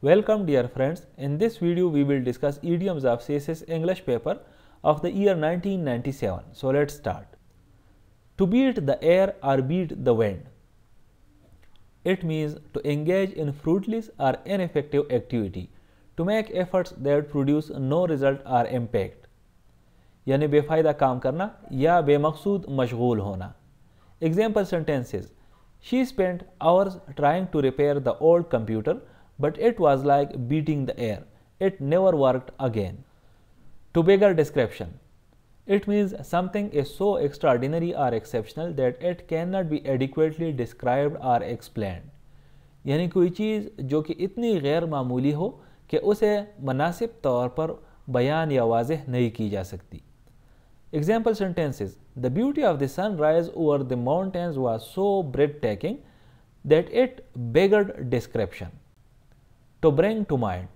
Welcome dear friends, in this video we will discuss idioms of CSS English paper of the year 1997. So let's start. To beat the air or beat the wind. It means to engage in fruitless or ineffective activity, to make efforts that produce no result or impact. यानी बेफायदा काम करना या बेमकसूद मशगूल होना Example sentences: She spent hours trying to repair the old computer. but it was like beating the air. It never worked again. To beggar description, it means something is so extraordinary or exceptional that it cannot be adequately described or explained. यानी कोई चीज़ जो कि इतनी गैर मामूली हो कि उसे मुनासिब तौर पर बयान या वाज नहीं की जा सकती example sentences the beauty of the sunrise over the mountains was so breathtaking that it beggared description to bring to mind.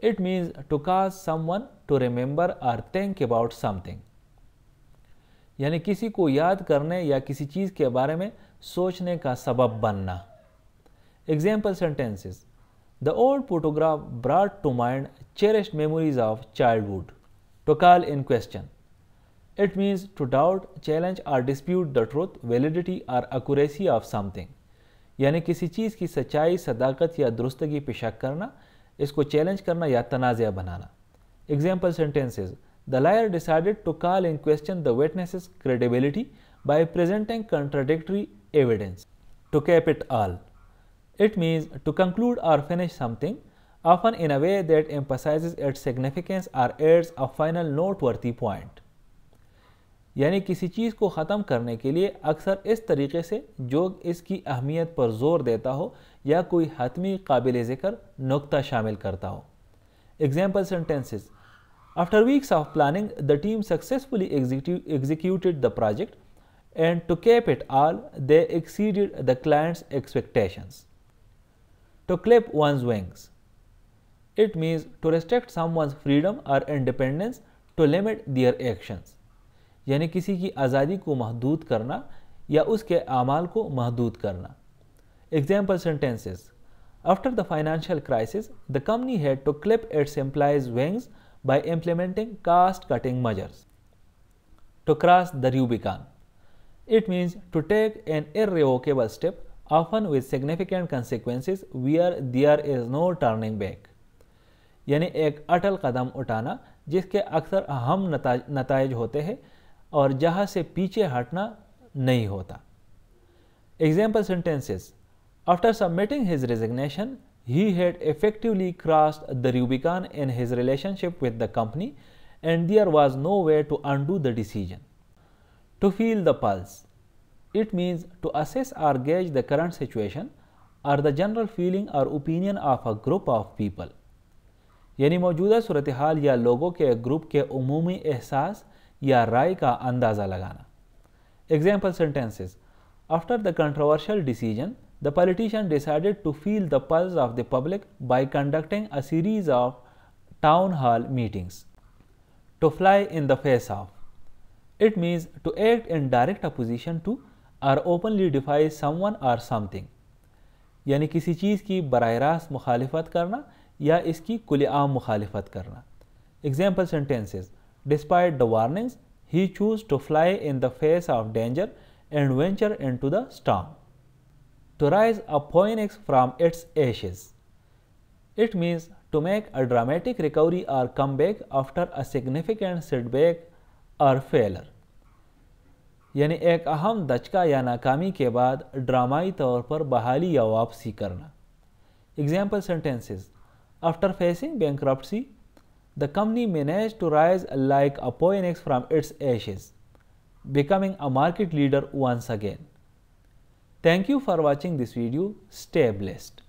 It means to cause someone to remember or think about something. यानी किसी को याद करने या किसी चीज़ के बारे में सोचने का सबब बनना example sentences the old photograph brought to mind cherished memories of childhood to call in question It means to doubt, challenge, or dispute the truth, validity, or accuracy of something. यानी किसी चीज़ की सच्चाई सदाकत या दुरुस्तगी पेशा करना इसको चैलेंज करना या तनाज़ बनाना example sentences the lawyer decided to call in question the witness's credibility by presenting contradictory evidence to cap it all it means to conclude or finish something often in a way that emphasises it significance or adds a final noteworthy point यानी किसी चीज़ को ख़त्म करने के लिए अक्सर इस तरीके से जो इसकी अहमियत पर ज़ोर देता हो या कोई हतमी काबिल ज़िक्र नुकता शामिल करता हो example sentences after weeks of planning the team successfully executed the project and to cap it all they exceeded the clients' expectations to clip one's wings it means to restrict someone's freedom और independence to limit their actions यानी किसी की आज़ादी को महदूद करना या उसके अमाल को महदूद करना example sentences after the financial crisis the company had to clip its employees' wings by implementing cost cutting measures to cross the Rubicon it means to take an irrevocable step often with significant consequences where there is no turning back यानी एक अटल कदम उठाना जिसके अक्सर अहम नताइज होते हैं और जहाँ से पीछे हटना नहीं होता example sentences after submitting his resignation he had effectively crossed the Rubicon in his relationship with the company and there was no way to undo the decision to feel the pulse it means to assess or gauge the current situation or the general feeling और opinion of a group of people यानी मौजूदा सूरत हाल या लोगों के group के अमूमी एहसास या राय का अंदाजा लगाना example sentences after the controversial decision the politician decided to feel the pulse of the public by conducting a series of town hall meetings to fly in the face of it means to act in direct opposition to or openly defy someone or something यानी किसी चीज़ की बर रास्त मुखालफत करना या इसकी कुल आम मुखालफत करना example sentences Despite the warnings, he chose to fly in the face of danger and venture into the storm. To rise a phoenix from its ashes. It means to make a dramatic recovery or comeback after a significant setback or failure. yani ek aham dachka ya nakami ke baad dramai taur par bahali ya wapsi karna example sentences after facing bankruptcy the company managed to rise like a phoenix from its ashes, becoming a market leader once again. Thank you for watching this video. Stay blessed.